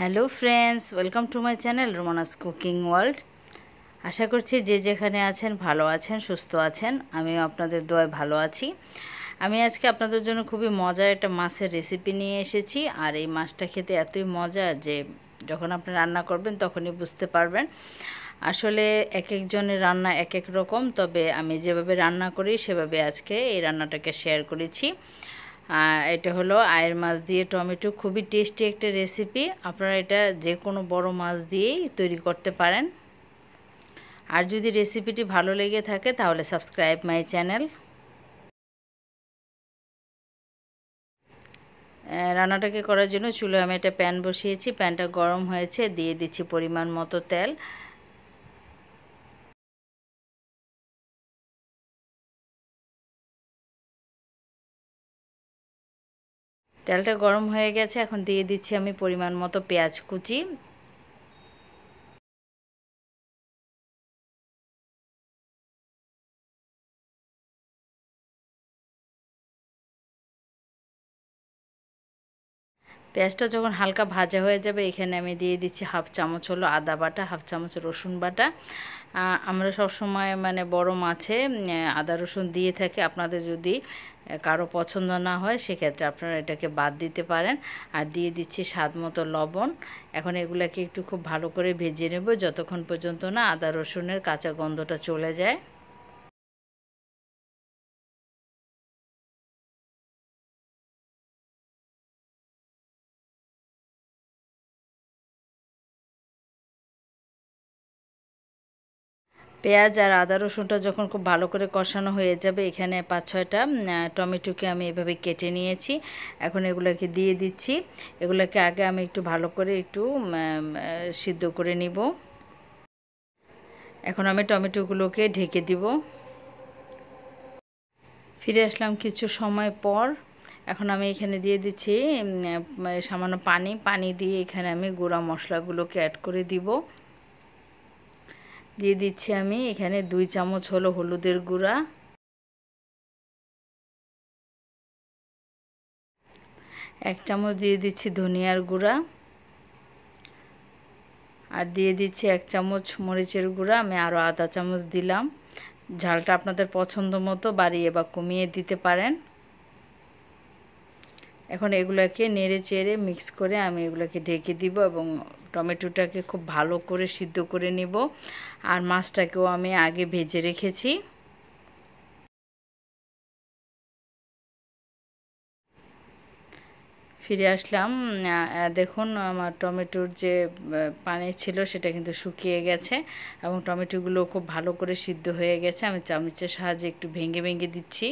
hello friends welcome to my channel Romana's cooking world আশা করছি যে যেখানে আছেন ভালো আছেন সুস্থ আছেন আমিও আপনাদের দোয়ায় ভালো আছি আমি আজকে আপনাদের জন্য খুবই মজার একটা মাছের রেসিপি নিয়ে এসেছি আর এই মাছটা খেতে এতই মজা যে যখন আপনি রান্না করবেন তখনই বুঝতে পারবেন আসলে এক একজনের রান্না এক এক রকম তবে আমি যেভাবে রান্না করি সেভাবে আজকে এই রান্নাটাকে শেয়ার করেছি এটা হলো আয়ের মাছ দিয়ে টমেটো খুবই টেস্টি একটা রেসিপি আপনারা এটা যে কোনো বড় মাছ দিয়েই তৈরি করতে পারেন আর যদি রেসিপিটি ভালো লেগে থাকে তাহলে সাবস্ক্রাইব মাই চ্যানেল রান্নাটাকে করার জন্য চুলো আমি একটা প্যান বসিয়েছি প্যানটা গরম হয়েছে দিয়ে দিচ্ছি পরিমাণ মতো তেল তেলটা গরম হয়ে গেছে এখন দিয়ে দিচ্ছি আমি পরিমাণ মতো পেঁয়াজ কুচি পেঁয়াজটা যখন হালকা ভাজা হয়ে যাবে এখানে আমি দিয়ে দিচ্ছি হাফ চামচ হলো আদা বাটা হাফ চামচ রসুন বাটা আমরা সবসময় মানে বড় মাছে আদা রসুন দিয়ে থাকি আপনাদের যদি কারো পছন্দ না হয় সেক্ষেত্রে আপনারা এটাকে বাদ দিতে পারেন আর দিয়ে দিচ্ছি স্বাদ মতো লবণ এখন এগুলাকে একটু খুব ভালো করে ভেজে নেব যতক্ষণ পর্যন্ত না আদা রসুনের কাঁচা গন্ধটা চলে যায় পেঁয়াজ আর আদা রসুনটা যখন খুব ভালো করে কষানো হয়ে যাবে এখানে পাঁচ ছয়টা টমেটোকে আমি এভাবে কেটে নিয়েছি এখন এগুলোকে দিয়ে দিচ্ছি এগুলোকে আগে আমি একটু ভালো করে একটু সিদ্ধ করে নিব এখন আমি টমেটোগুলোকে ঢেকে দিব ফিরে আসলাম কিছু সময় পর এখন আমি এখানে দিয়ে দিচ্ছি সামান্য পানি পানি দিয়ে এখানে আমি গুঁড়া মশলাগুলোকে অ্যাড করে দিব দিয়ে দিচ্ছি আমি এখানে দুই চামচ হলো হলুদের গুঁড়া এক চামচ দিয়ে দিচ্ছি ধনিয়ার গুঁড়া আর দিয়ে দিচ্ছি এক চামচ মরিচের গুঁড়া আমি আরও আধা চামচ দিলাম ঝালটা আপনাদের পছন্দ মতো বাড়িয়ে বা কমিয়ে দিতে পারেন এখন এগুলোকে নেড়ে চেড়ে মিক্স করে আমি এগুলোকে ঢেকে দিব এবং টমেটোটাকে খুব ভালো করে সিদ্ধ করে নিব আর মাছটাকেও আমি আগে ভেজে রেখেছি ফিরে আসলাম দেখুন আমার টমেটোর যে পানি ছিল সেটা কিন্তু শুকিয়ে গেছে এবং টমেটোগুলো খুব ভালো করে সিদ্ধ হয়ে গেছে আমি চামচের সাহায্যে একটু ভেঙে ভেঙে দিচ্ছি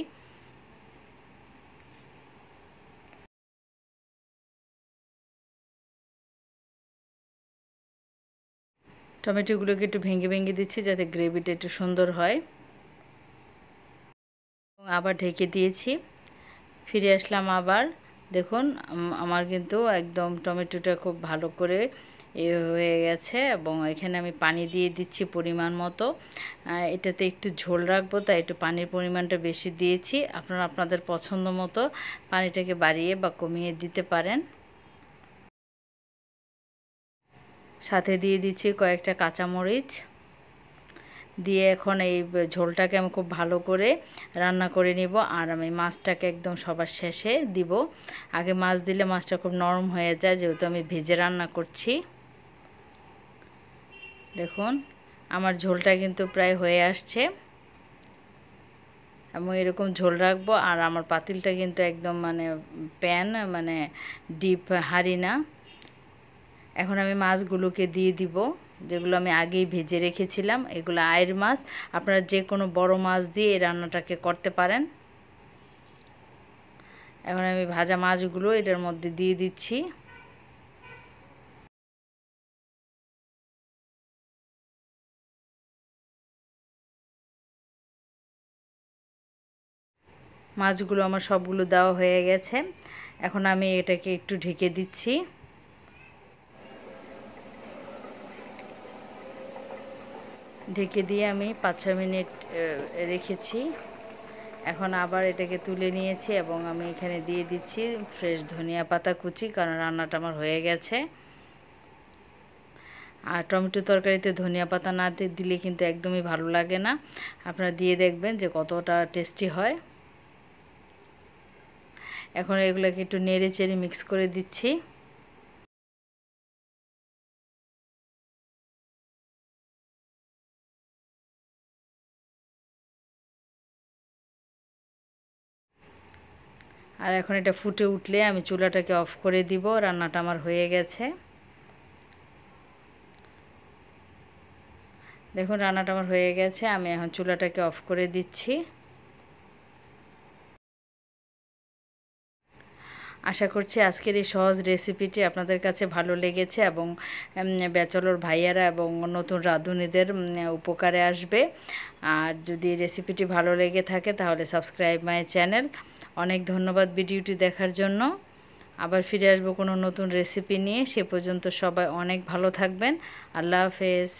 টমেটোগুলোকে একটু ভেঙে ভেঙে দিচ্ছি যাতে গ্রেভিটা একটু সুন্দর হয় এবং আবার ঢেকে দিয়েছি ফিরে আসলাম আবার দেখুন আমার কিন্তু একদম টমেটোটা খুব ভালো করে এ হয়ে গেছে এবং এখানে আমি পানি দিয়ে দিচ্ছি পরিমাণ মতো এটাতে একটু ঝোল রাখবো তাই একটু পানির পরিমাণটা বেশি দিয়েছি আপনারা আপনাদের পছন্দ মতো পানিটাকে বাড়িয়ে বা কমিয়ে দিতে পারেন সাথে দিয়ে দিচ্ছি কয়েকটা কাঁচামরিচ দিয়ে এখন এই ঝোলটাকে আমি খুব ভালো করে রান্না করে নিব আর আমি মাছটাকে একদম সবার শেষে দিব আগে মাছ দিলে মাছটা খুব নরম হয়ে যায় যেহেতু আমি ভেজে রান্না করছি দেখুন আমার ঝোলটা কিন্তু প্রায় হয়ে আসছে আমি এরকম ঝোল রাখবো আর আমার পাতিলটা কিন্তু একদম মানে প্যান মানে ডিপ হাঁড়ি না এখন আমি মাছগুলোকে দিয়ে দিব যেগুলো আমি আগেই ভেজে রেখেছিলাম এগুলো আয়ের মাছ আপনারা যে কোনো বড় মাছ দিয়ে এই রান্নাটাকে করতে পারেন এখন আমি ভাজা মাছগুলো এটার মধ্যে দিয়ে দিচ্ছি মাছগুলো আমার সবগুলো দেওয়া হয়ে গেছে এখন আমি এটাকে একটু ঢেকে দিচ্ছি ঢেকে দিয়ে আমি পাঁচ ছ মিনিট রেখেছি এখন আবার এটাকে তুলে নিয়েছি এবং আমি এখানে দিয়ে দিচ্ছি ফ্রেশ ধনিয়া পাতা কুচি কারণ রান্নাটা আমার হয়ে গেছে আর টমেটো তরকারিতে ধনিয়া পাতা না দিলে কিন্তু একদমই ভালো লাগে না আপনারা দিয়ে দেখবেন যে কতটা টেস্টি হয় এখন এগুলোকে একটু নেড়ে চেড়ে মিক্স করে দিচ্ছি আর এখন এটা ফুটে উঠলে আমি চুলাটাকে অফ করে দিব রান্নাটা আমার হয়ে গেছে দেখুন রান্নাটা আমার হয়ে গেছে আমি এখন চুলাটাকে অফ করে দিচ্ছি আশা করছি আজকের এই সহজ রেসিপিটি আপনাদের কাছে ভালো লেগেছে এবং ব্যাচলর ভাইয়ারা এবং নতুন রাঁধুনিদের উপকারে আসবে আর যদি রেসিপিটি ভালো লেগে থাকে তাহলে সাবস্ক্রাইব মাই চ্যানেল অনেক ধন্যবাদ ভিডিওটি দেখার জন্য আবার ফিরে আসবো কোনো নতুন রেসিপি নিয়ে সে পর্যন্ত সবাই অনেক ভালো থাকবেন আল্লাহ হাফেজ